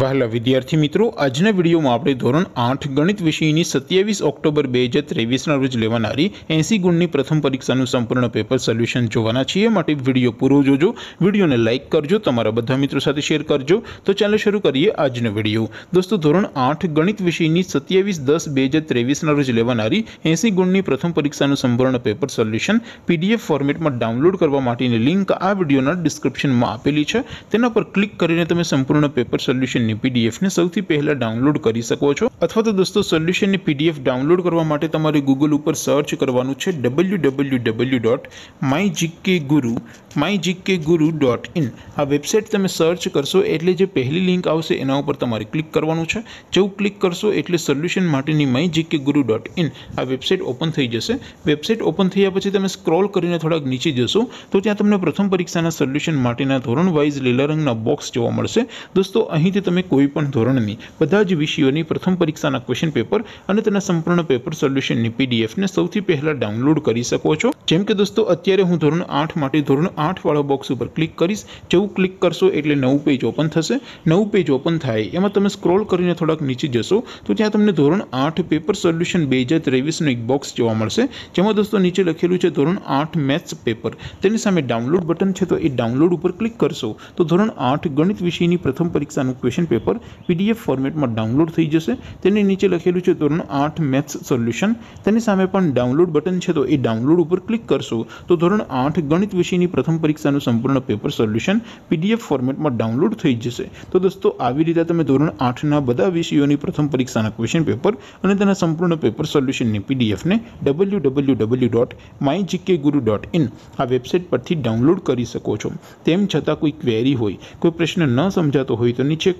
વાહલા વિદ્યાર્થી મિત્રો આજના વિડિયોમાં આપણે ધોરણ 8 ગણિત વિષયની 27 ઓક્ટોબર 2023 ના રોજ લેવાણારી 80 ગુણની પ્રથમ પરીક્ષાનું સંપૂર્ણ પેપર સોલ્યુશન જોવાના છે માટે વિડિયો પૂરો જોજો વિડિયોને લાઈક કરજો તમારા બધા મિત્રો સાથે શેર કરજો તો ચાલો શરૂ કરીએ આજનો વિડિયો દોસ્તો ધોરણ 8 ગણિત વિષયની 27 10 2023 ના રોજ લેવાણારી 80 ગુણની પ્રથમ પરીક્ષાનું સંપૂર્ણ પેપર સોલ્યુશન PDF ફોર્મેટમાં ડાઉનલોડ કરવા માટેની લિંક આ વિડિયોના ડિસ્ક્રિપ્શનમાં આપેલી છે તેના પર ક્લિક કરીને તમે સંપૂર્ણ પેપર સોલ્યુશન ની પીડીએફ ને સૌથી પહેલા ડાઉનલોડ કરી શકો છો અથવા તો દોસ્તો સોલ્યુશન ની પીડીએફ ડાઉનલોડ કરવા માટે તમારે Google ઉપર સર્ચ કરવાનું છે www.mygkguru mygkguru.in આ વેબસાઈટ તમે સર્ચ કરશો એટલે જે પહેલી લિંક આવશે એના ઉપર તમારે ક્લિક કરવાનું છે જે ક્લિક કરશો એટલે સોલ્યુશન માટેની mygkguru.in આ વેબસાઈટ ઓપન થઈ જશે વેબસાઈટ ઓપન થઈયા પછી તમે સ્ક્રોલ કરીને થોડક નીચે જશો તો ત્યાં તમને પ્રથમ પરીક્ષાના સોલ્યુશન માટેના ધોરણ વાઇઝ લેલરંગના બોક્સ જોવા મળશે દોસ્તો અહીંયા તમે કોઈ પણ ધોરણની બધા જ વિષયોની પ્રથમ પરીક્ષાના ક્વેશ્ચન પેપર અને તેના સંપૂર્ણ પેપર સોલ્યુશનની પીડીએફ ને સૌથી પહેલા ડાઉનલોડ કરી શકો છો જેમ કે દોસ્તો અત્યારે હું ધોરણ 8 માટે ધોરણ 8 વાળો બોક્સ ઉપર ક્લિક કરશો જેવું ક્લિક કરશો એટલે નવું પેજ ઓપન થશે નવું પેજ ઓપન થાય એમાં તમે સ્ક્રોલ કરીને થોડક નીચે જશો તો ત્યાં તમને ધોરણ 8 પેપર સોલ્યુશન 2023 નો એક બોક્સ જોવા મળશે જેમ હું દોસ્તો નીચે લખેલું છે ધોરણ 8 मैथ्स પેપર તેની સામે ડાઉનલોડ બટન છે તો એ ડાઉનલોડ ઉપર ક્લિક કરશો તો ધોરણ 8 ગણિત વિષયની પ્રથમ પરીક્ષાનું क्वेश्चन पेपर पीडीएफ फॉर्मेट में डाउनलोड થઈ જશે તેની નીચે લખેલું છે ધોરણ 8 मैथ्स સોલ્યુશન તેની સામે પણ ડાઉનલોડ બટન છે તો એ ડાઉનલોડ ઉપર ક્લિક કરશો તો ધોરણ 8 ગણિત વિષયની પ્રથમ પરીક્ષાનું સંપૂર્ણ પેપર સોલ્યુશન પીડીએફ ફોર્મેટમાં ડાઉનલોડ થઈ જશે તો દોસ્તો આવી રીતે તમે ધોરણ 8 ના બધા વિષયોની પ્રથમ પરીક્ષાના ક્વેશ્ચન પેપર અને તેના સંપૂર્ણ પેપર સોલ્યુશનની પીડીએફ ને www.mygkguru.in આ વેબસાઈટ પરથી ડાઉનલોડ કરી શકો છો તેમ છતાં કોઈ ક્વેરી હોય કોઈ પ્રશ્ન ન સમજાતો હોય તો નીચે